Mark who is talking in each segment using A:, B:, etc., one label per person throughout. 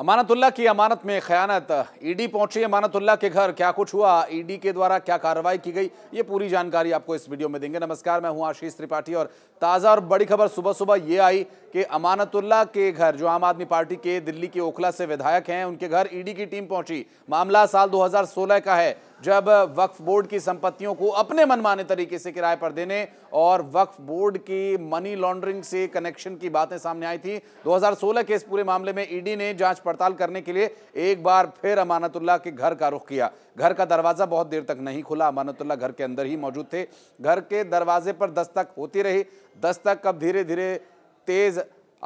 A: अमानतुल्ला की अमानत में खयानत ईडी पहुंची अमानतुल्ला के घर क्या कुछ हुआ ईडी के द्वारा क्या कार्रवाई की गई ये पूरी जानकारी आपको इस वीडियो में देंगे नमस्कार मैं हूं आशीष त्रिपाठी और ताज़ा और बड़ी खबर सुबह सुबह ये आई कि अमानतुल्ला के घर जो आम आदमी पार्टी के दिल्ली के ओखला से विधायक हैं उनके घर ईडी की टीम पहुंची मामला साल दो का है जब वक्फ बोर्ड की संपत्तियों को अपने मनमाने तरीके से किराए पर देने और वक्फ बोर्ड की मनी लॉन्ड्रिंग से कनेक्शन की बातें सामने आई थी 2016 के इस पूरे मामले में ईडी ने जांच पड़ताल करने के लिए एक बार फिर अमानतुल्ला के घर का रुख किया घर का दरवाजा बहुत देर तक नहीं खुला अमानतुल्ला घर के अंदर ही मौजूद थे घर के दरवाजे पर दस्तक होती रही दस्तक अब धीरे धीरे तेज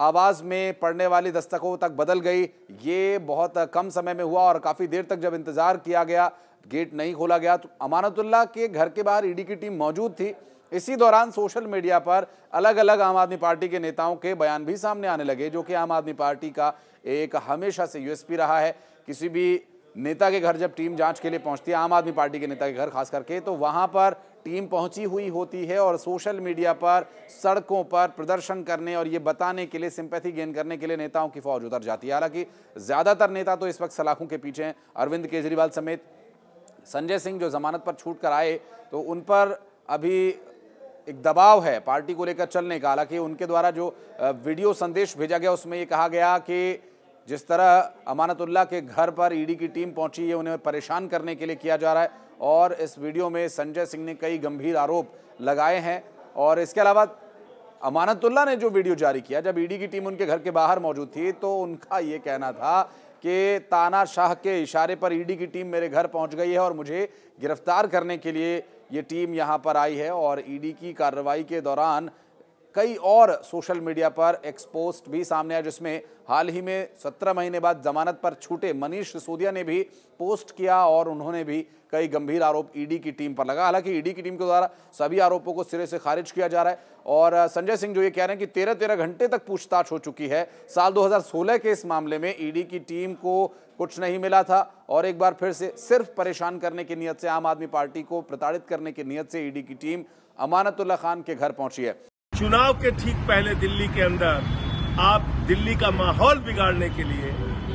A: आवाज़ में पड़ने वाली दस्तकों तक बदल गई ये बहुत कम समय में हुआ और काफ़ी देर तक जब इंतज़ार किया गया गेट नहीं खोला गया तो अमानतुल्ला के घर के बाहर ईडी e की टीम मौजूद थी इसी दौरान सोशल मीडिया पर अलग अलग आम आदमी पार्टी के नेताओं के बयान भी सामने आने लगे जो कि आम आदमी पार्टी का एक हमेशा से यूएसपी रहा है किसी भी नेता के घर जब टीम जांच के लिए पहुंचती है आम आदमी पार्टी के नेता के घर खास करके तो वहां पर टीम पहुंची हुई होती है और सोशल मीडिया पर सड़कों पर प्रदर्शन करने और ये बताने के लिए सिंपैथी गेन करने के लिए नेताओं की फौज उतर जाती है हालांकि ज़्यादातर नेता तो इस वक्त सलाखों के पीछे हैं अरविंद केजरीवाल समेत संजय सिंह जो ज़मानत पर छूट कर आए तो उन पर अभी एक दबाव है पार्टी को लेकर चलने का हालांकि उनके द्वारा जो वीडियो संदेश भेजा गया उसमें ये कहा गया कि जिस तरह अमानतुल्ला के घर पर ईडी की टीम पहुंची है उन्हें परेशान करने के लिए किया जा रहा है और इस वीडियो में संजय सिंह ने कई गंभीर आरोप लगाए हैं और इसके अलावा अमानतुल्ला ने जो वीडियो जारी किया जब ईडी की टीम उनके घर के बाहर मौजूद थी तो उनका ये कहना था कि ताना शाह के इशारे पर ईडी की टीम मेरे घर पहुंच गई है और मुझे गिरफ्तार करने के लिए ये टीम यहाँ पर आई है और ईडी की कार्रवाई के दौरान कई और सोशल मीडिया पर एक्सपोस्ट भी सामने आया जिसमें हाल ही में सत्रह महीने बाद जमानत पर छूटे मनीष सिसोदिया ने भी पोस्ट किया और उन्होंने भी कई गंभीर आरोप ईडी की टीम पर लगा हालांकि ईडी की टीम के द्वारा सभी आरोपों को सिरे से खारिज किया जा रहा है और संजय सिंह जो ये कह रहे हैं कि तेरह तेरह घंटे तक पूछताछ हो चुकी है साल 2016 के इस मामले में ईडी की टीम को कुछ नहीं मिला था और एक बार फिर से सिर्फ परेशान करने की नीयत से आम आदमी पार्टी को प्रताड़ित करने की नीयत से ईडी की टीम अमानतुल्ला खान के घर पहुंची है
B: चुनाव के ठीक पहले दिल्ली के अंदर आप दिल्ली का माहौल बिगाड़ने के लिए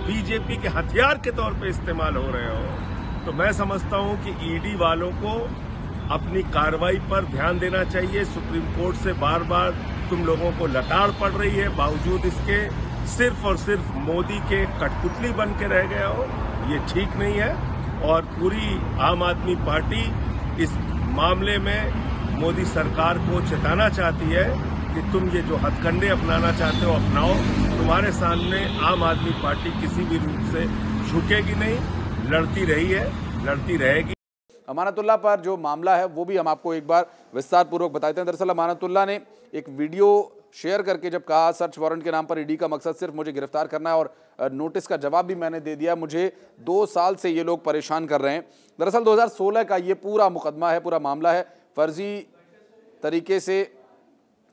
B: बीजेपी के हथियार के तौर पर इस्तेमाल हो रहे हो तो मैं समझता हूं कि ईडी e वालों को अपनी कार्रवाई पर ध्यान देना चाहिए सुप्रीम कोर्ट से बार बार तुम लोगों को लताड़ पड़ रही है बावजूद इसके सिर्फ और सिर्फ मोदी के कठपुतली बन के रह गए हो ये ठीक नहीं है और पूरी आम आदमी पार्टी इस मामले में मोदी सरकार को चेताना चाहती है कि तुम ये जो हथकंडे अपनाना चाहते हो अपनाओ तुम्हारे सामने आम आदमी पार्टी किसी भी रूप से झुकेगी नहीं लड़ती रही है लड़ती रहेगी
A: अमानतुल्ला पर जो मामला है वो भी हम आपको एक बार विस्तार पूर्वक बताते हैं दरअसल अमानतुल्ला ने एक वीडियो शेयर करके जब कहा सर्च वारंट के नाम पर ईडी का मकसद सिर्फ मुझे गिरफ्तार करना है और नोटिस का जवाब भी मैंने दे दिया मुझे दो साल से ये लोग परेशान कर रहे हैं दरअसल 2016 का ये पूरा मुकदमा है पूरा मामला है फर्जी तरीके से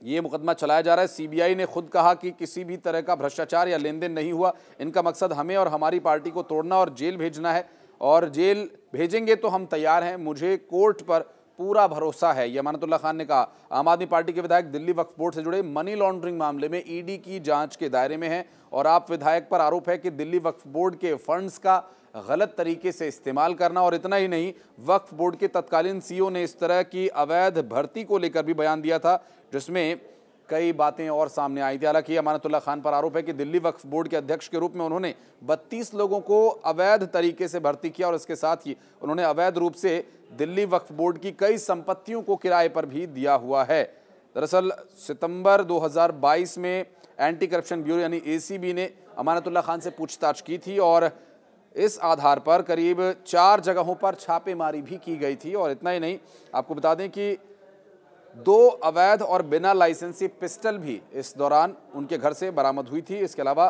A: ये मुकदमा चलाया जा रहा है सीबीआई ने खुद कहा कि किसी भी तरह का भ्रष्टाचार या लेन देन नहीं हुआ इनका मकसद हमें और हमारी पार्टी को तोड़ना और जेल भेजना है और जेल भेजेंगे तो हम तैयार हैं मुझे कोर्ट पर पूरा भरोसा है ये खान ने कहा आम आदमी पार्टी के विधायक दिल्ली वक्फ बोर्ड से जुड़े मनी लॉन्ड्रिंग मामले में ईडी e की जांच के दायरे में हैं और आप विधायक पर आरोप है कि दिल्ली वक्फ बोर्ड के फंड्स का गलत तरीके से इस्तेमाल करना और इतना ही नहीं वक्फ बोर्ड के तत्कालीन सीईओ ने इस तरह की अवैध भर्ती को लेकर भी बयान दिया था जिसमें कई बातें और सामने आई थी हालांकि अमानतुल्ला खान पर आरोप है कि दिल्ली वक्फ बोर्ड के अध्यक्ष के रूप में उन्होंने 32 लोगों को अवैध तरीके से भर्ती किया और इसके साथ ही उन्होंने अवैध रूप से दिल्ली वक्फ बोर्ड की कई संपत्तियों को किराए पर भी दिया हुआ है दरअसल सितंबर 2022 में एंटी करप्शन ब्यूरो यानी ए ने अमानतुल्ला खान से पूछताछ की थी और इस आधार पर करीब चार जगहों पर छापेमारी भी की गई थी और इतना ही नहीं आपको बता दें कि दो अवैध और बिना लाइसेंसी पिस्टल भी इस दौरान उनके घर से बरामद हुई थी इसके अलावा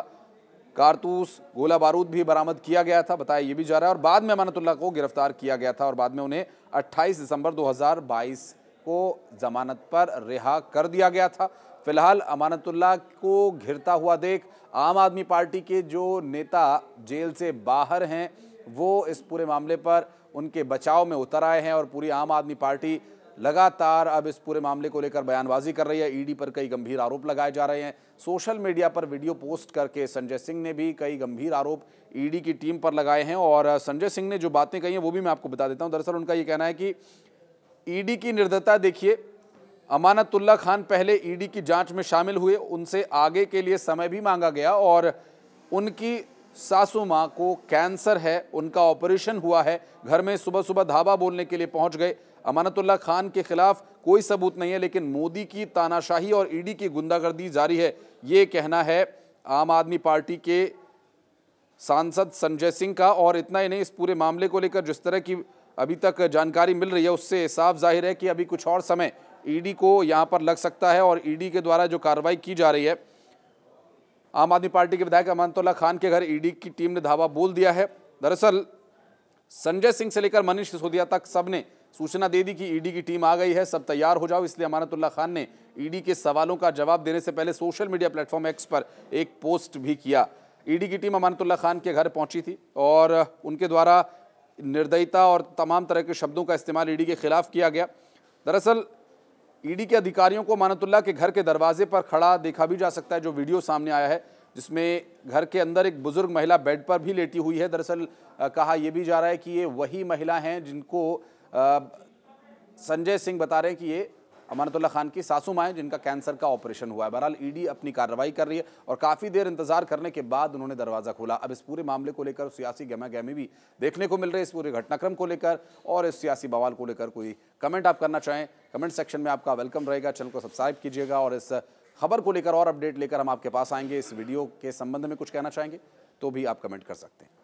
A: कारतूस गोला बारूद भी बरामद किया गया था बताया ये भी जा रहा है और बाद में अमानतुल्ला को गिरफ्तार किया गया था और बाद में उन्हें 28 दिसंबर 2022 को जमानत पर रिहा कर दिया गया था फिलहाल अमानतुल्ला को घिरता हुआ देख आम आदमी पार्टी के जो नेता जेल से बाहर हैं वो इस पूरे मामले पर उनके बचाव में उतर आए हैं और पूरी आम आदमी पार्टी लगातार अब इस पूरे मामले को लेकर बयानबाजी कर रही है ईडी पर कई गंभीर आरोप लगाए जा रहे हैं सोशल मीडिया पर वीडियो पोस्ट करके संजय सिंह ने भी कई गंभीर आरोप ईडी की टीम पर लगाए हैं और संजय सिंह ने जो बातें कही हैं वो भी मैं आपको बता देता हूं दरअसल उनका ये कहना है कि ईडी की निर्दयता देखिए अमानतुल्ला खान पहले ईडी की जांच में शामिल हुए उनसे आगे के लिए समय भी मांगा गया और उनकी सासू माँ को कैंसर है उनका ऑपरेशन हुआ है घर में सुबह सुबह धाबा बोलने के लिए पहुंच गए अमानतुल्ला खान के खिलाफ कोई सबूत नहीं है लेकिन मोदी की तानाशाही और ईडी की गुंडागर्दी जारी है ये कहना है आम आदमी पार्टी के सांसद संजय सिंह का और इतना ही नहीं इस पूरे मामले को लेकर जिस तरह की अभी तक जानकारी मिल रही है उससे साफ जाहिर है कि अभी कुछ और समय ईडी को यहाँ पर लग सकता है और ईडी के द्वारा जो कार्रवाई की जा रही है आम आदमी पार्टी के विधायक अमानतुल्ला खान के घर ईडी की टीम ने धावा बोल दिया है दरअसल संजय सिंह से लेकर मनीष सिसोदिया तक सब ने सूचना दे दी कि ईडी की टीम आ गई है सब तैयार हो जाओ इसलिए अमानतुल्ला खान ने ईडी के सवालों का जवाब देने से पहले सोशल मीडिया प्लेटफॉर्म एक्स पर एक पोस्ट भी किया ईडी की टीम अमानतुल्ला खान के घर पहुंची थी और उनके द्वारा निर्दयता और तमाम तरह के शब्दों का इस्तेमाल ईडी e के खिलाफ किया गया दरअसल ईडी e के अधिकारियों को मानतुल्ला के घर के दरवाजे पर खड़ा देखा भी जा सकता है जो वीडियो सामने आया है जिसमें घर के अंदर एक बुजुर्ग महिला बेड पर भी लेटी हुई है दरअसल कहा यह भी जा रहा है कि ये वही महिला हैं जिनको संजय सिंह बता रहे हैं कि ये अमानतुल्ला खान की सासू माएँ जिनका कैंसर का ऑपरेशन हुआ है बहरहाल ईडी अपनी कार्रवाई कर रही है और काफ़ी देर इंतजार करने के बाद उन्होंने दरवाज़ा खोला अब इस पूरे मामले को लेकर सियासी गहमा गहमी भी देखने को मिल रही है इस पूरे घटनाक्रम को लेकर और इस सियासी बवाल को लेकर कोई कमेंट आप करना चाहें कमेंट सेक्शन में आपका वेलकम रहेगा चैनल को सब्सक्राइब कीजिएगा और इस खबर को लेकर और अपडेट लेकर हम आपके पास आएंगे इस वीडियो के संबंध में कुछ कहना चाहेंगे तो भी आप कमेंट कर सकते हैं